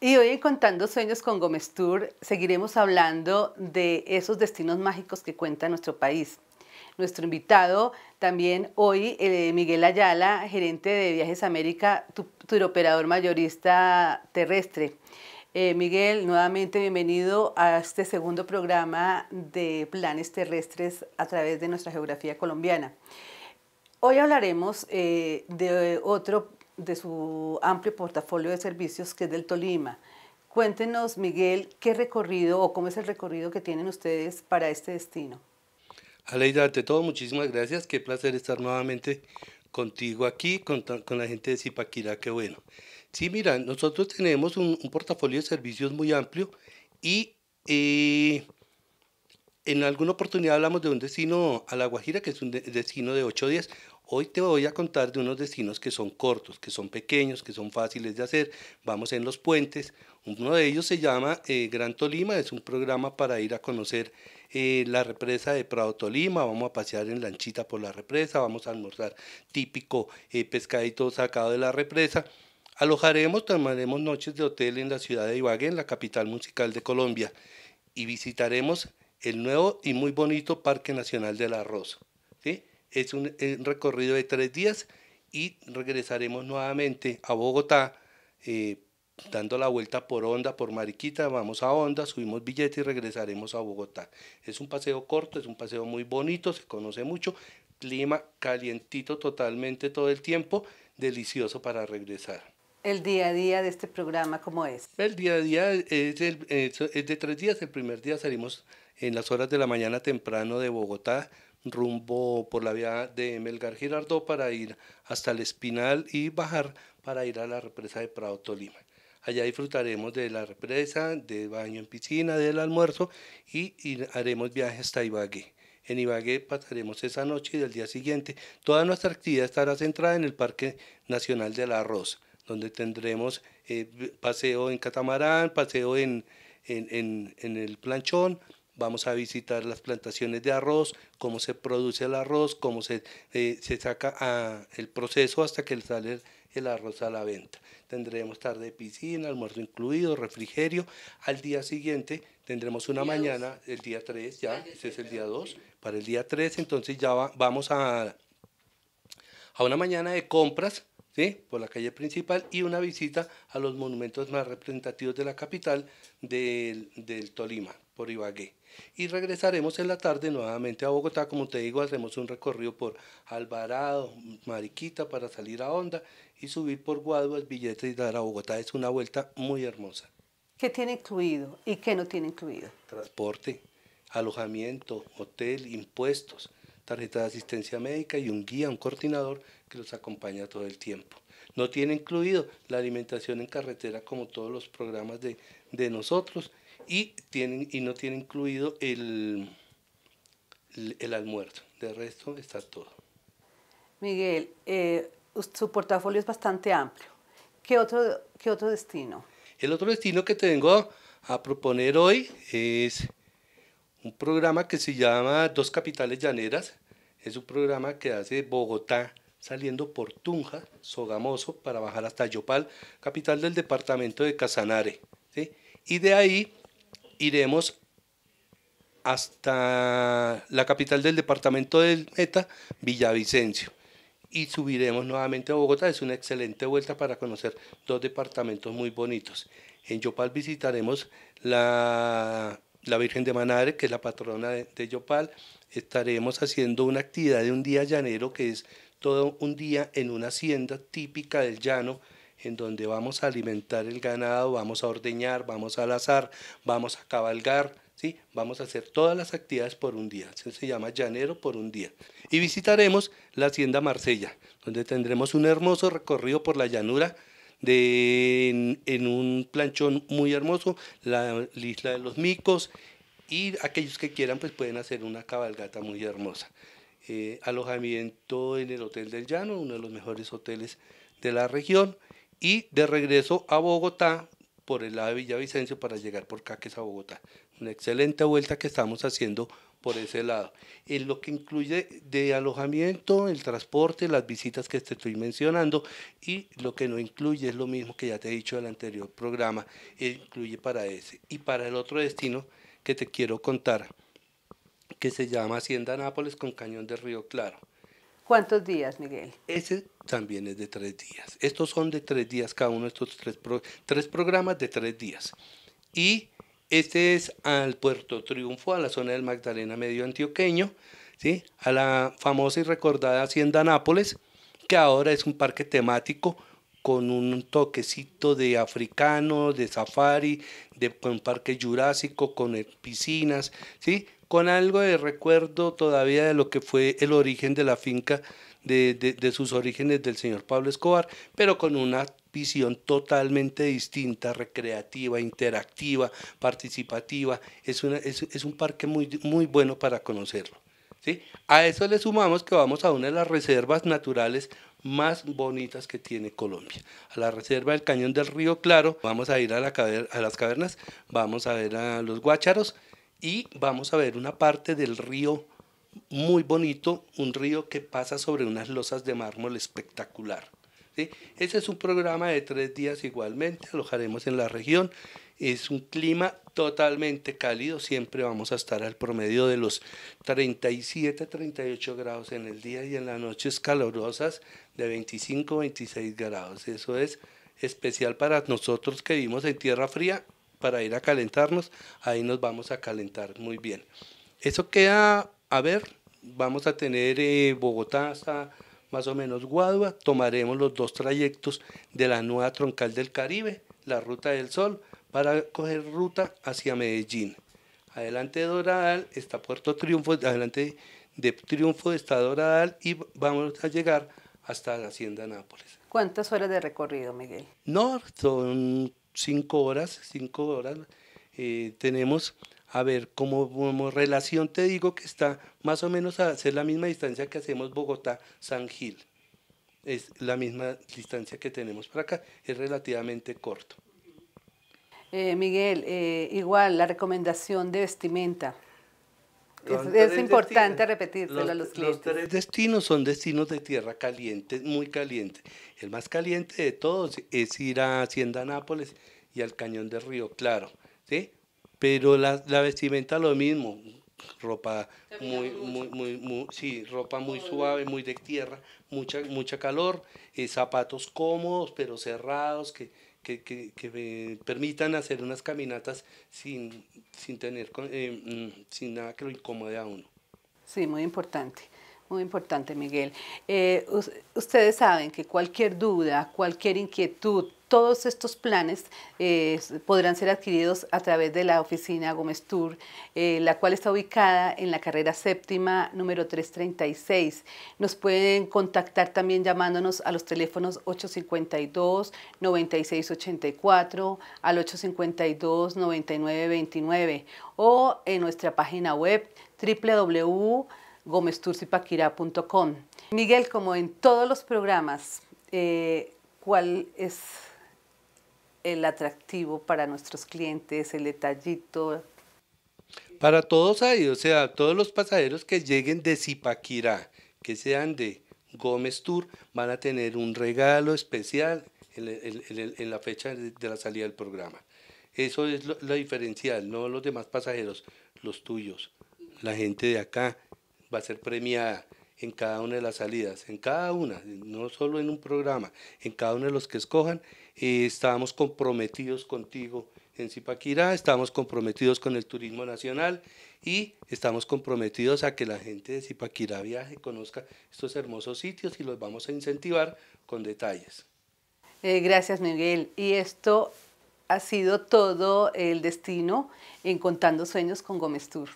Y hoy en Contando Sueños con Gómez Tour seguiremos hablando de esos destinos mágicos que cuenta nuestro país. Nuestro invitado también hoy, eh, Miguel Ayala, gerente de Viajes América, turoperador operador mayorista terrestre. Eh, Miguel, nuevamente bienvenido a este segundo programa de planes terrestres a través de nuestra geografía colombiana. Hoy hablaremos eh, de otro de su amplio portafolio de servicios que es del Tolima. Cuéntenos, Miguel, qué recorrido o cómo es el recorrido que tienen ustedes para este destino. Aleida, ante todo, muchísimas gracias. Qué placer estar nuevamente contigo aquí, con, la gente de Zipaquirá, qué bueno. Sí, mira, nosotros tenemos un, portafolio de servicios muy amplio y eh, en alguna oportunidad hablamos de un destino a La Guajira, que es un destino de 8 días. Hoy te voy a contar de unos destinos que son cortos, que son pequeños, que son fáciles de hacer. Vamos en los puentes. Uno de ellos se llama eh, Gran Tolima, es un programa para ir a conocer eh, la represa de Prado Tolima, vamos a pasear en lanchita por la represa, vamos a almorzar típico eh, pescadito sacado de la represa. Alojaremos, tomaremos noches de hotel en la ciudad de Ibagué, en la capital musical de Colombia, y visitaremos el nuevo y muy bonito Parque Nacional del Arroz, Es eh, un, recorrido de tres días y regresaremos nuevamente a Bogotá. Eh, dando la vuelta por Onda, por Mariquita, vamos a Onda, subimos billete y regresaremos a Bogotá. Es un paseo corto, es un paseo muy bonito, se conoce mucho, clima calientito totalmente todo el tiempo, delicioso para regresar el día a día de este programa? ¿Cómo es? El día a día es, de tres días. El primer día salimos en las horas de la mañana temprano de Bogotá rumbo por la vía de Melgar Girardó para ir hasta el Espinal y bajar para ir a la represa de Prado Tolima. Allá disfrutaremos de la represa, de baño en piscina, del almuerzo y, haremos viaje hasta Ibagué. En Ibagué pasaremos esa noche y del día siguiente. Toda nuestra actividad estará centrada en el Parque Nacional del Arroz donde tendremos eh, paseo en catamarán, paseo en, en, el planchón, vamos a visitar las plantaciones de arroz, cómo se produce el arroz, cómo se, eh, se saca ah, el proceso hasta que sale el arroz a la venta. Tendremos tarde de piscina, almuerzo incluido, refrigerio. Al día siguiente tendremos una mañana, el día 3 ya, ese es el día 2, para el día 3 entonces ya vamos a, a una mañana de compras por la calle principal y una visita a los monumentos más representativos de la capital del, Tolima, por Ibagué. Y regresaremos en la tarde nuevamente a Bogotá, como te digo, hacemos un recorrido por Alvarado, Mariquita para salir a Onda, y subir por Guaduas, Billete y dar a Bogotá. Es una vuelta muy hermosa. ¿Qué tiene incluido y qué no tiene incluido? Transporte, alojamiento, hotel, impuestos, tarjeta de asistencia médica y un guía, un coordinador que los acompaña todo el tiempo. No tiene incluido la alimentación en carretera como todos los programas de, nosotros y, tienen, y no tiene incluido el, el, almuerzo. De resto está todo. Miguel, eh, su portafolio es bastante amplio. ¿Qué otro, qué otro destino? El otro destino que tengo a proponer hoy es un programa que se llama Dos Capitales Llaneras. Es un programa que hace Bogotá saliendo por Tunja, Sogamoso, para bajar hasta Yopal, capital del departamento de Casanare. Y de ahí iremos hasta la capital del departamento del Meta, Villavicencio. Y subiremos nuevamente a Bogotá. Es una excelente vuelta para conocer dos departamentos muy bonitos. En Yopal visitaremos la, Virgen de Manare, que es la patrona de, de Yopal. Estaremos haciendo una actividad de un día llanero que es todo un día en una hacienda típica del llano, en donde vamos a alimentar el ganado, vamos a ordeñar, vamos a lazar, vamos a cabalgar, ¿sí? vamos a hacer todas las actividades por un día. se llama llanero por un día. Y visitaremos la hacienda Marsella, donde tendremos un hermoso recorrido por la llanura. en, un planchón muy hermoso, la, la isla de los micos, y aquellos que quieran pues pueden hacer una cabalgata muy hermosa. Eh, alojamiento en el Hotel del Llano, uno de los mejores hoteles de la región, y de regreso a Bogotá por el lado de Villavicencio para llegar por Caques a Bogotá. Una excelente vuelta que estamos haciendo por ese lado. En lo que incluye de alojamiento, el transporte, las visitas que te estoy mencionando y lo que no incluye es lo mismo que ya te he dicho el anterior programa, e incluye para ese. Y para el otro destino que te quiero contar, que se llama Hacienda Nápoles con Cañón de Río Claro. ¿Cuántos días, Miguel? Ese también es de tres días. Estos son de tres días, cada uno de estos tres, tres programas de tres días. Y este es al Puerto Triunfo, a la zona del Magdalena Medio Antioqueño, ¿sí? a la famosa y recordada Hacienda Nápoles, que ahora es un parque temático con un toquecito de africano, de safari, de, un parque jurásico, con eh, piscinas, ¿sí? con algo de recuerdo todavía de lo que fue el origen de la finca, de, de, sus orígenes del señor Pablo Escobar, pero con una visión totalmente distinta, recreativa, interactiva, participativa. Es, es, es un parque muy, muy bueno para conocerlo. A eso le sumamos que vamos a una de las reservas naturales más bonitas que tiene Colombia. A la reserva del Cañón del Río Claro, vamos a ir a, la las cavernas, vamos a ver a los guácharos y vamos a ver una parte del río muy bonito, un río que pasa sobre unas losas de mármol espectacular. Ese es un programa de tres días igualmente, alojaremos en la región es un clima totalmente cálido, siempre vamos a estar al promedio de los 37, 38 grados en el día y en las noches calurosas de 25, 26 grados. Eso es especial para nosotros que vivimos en tierra fría, para ir a calentarnos, ahí nos vamos a calentar muy bien. Eso queda, a ver, vamos a tener eh, Bogotá hasta más o menos Guadua, tomaremos los dos trayectos de la nueva troncal del Caribe, la Ruta del Sol, para coger ruta hacia Medellín. Adelante de Doradal está Puerto Triunfo, adelante de Triunfo está Doradal y vamos a llegar hasta la Hacienda Nápoles. ¿Cuántas horas de recorrido, Miguel? No, son cinco horas, cinco horas. Eh, tenemos, a ver, como, como, relación te digo que está más o menos a hacer la misma distancia que hacemos Bogotá-San Gil. Es la misma distancia que tenemos para acá, es relativamente corto. Eh, Miguel, eh, igual la recomendación de vestimenta. es, importante repetírselo a los clientes. Los tres destinos son destinos de tierra caliente, muy caliente. El más caliente de todos es ir a Hacienda Nápoles y al Cañón del Río Claro, ¿sí? Pero la, vestimenta lo mismo, ropa muy, muy, muy, sí, ropa muy suave, muy de tierra, mucha, mucha calor, eh, zapatos cómodos pero cerrados que que, me permitan hacer unas caminatas sin, sin tener, eh, mm, sin nada que lo incomode a uno. Sí, muy importante. Muy importante, Miguel. Eh, ustedes saben que cualquier duda, cualquier inquietud, todos estos planes eh, podrán ser adquiridos a través de la oficina Gómez Tour, eh, la cual está ubicada en la carrera séptima número 336. Nos pueden contactar también llamándonos a los teléfonos 852-9684 al 852-9929 o en nuestra página web www.gomezturcipaquira.com. Miguel, como en todos los programas, eh, ¿cuál es el atractivo para nuestros clientes, el detallito. Para todos ahí, o sea, todos los pasajeros que lleguen de Zipaquirá, que sean de Gómez Tour, van a tener un regalo especial en, la fecha de la salida del programa. Eso es lo, diferencial, no los demás pasajeros, los tuyos. La gente de acá va a ser premiada en cada una de las salidas, en cada una, no solo en un programa, en cada uno de los que escojan eh, estamos comprometidos contigo en Zipaquirá, estamos comprometidos con el turismo nacional y estamos comprometidos a que la gente de Zipaquirá viaje, conozca estos hermosos sitios y los vamos a incentivar con detalles. Eh, gracias Miguel. Y esto ha sido todo el destino en Contando Sueños con Gómez Tour.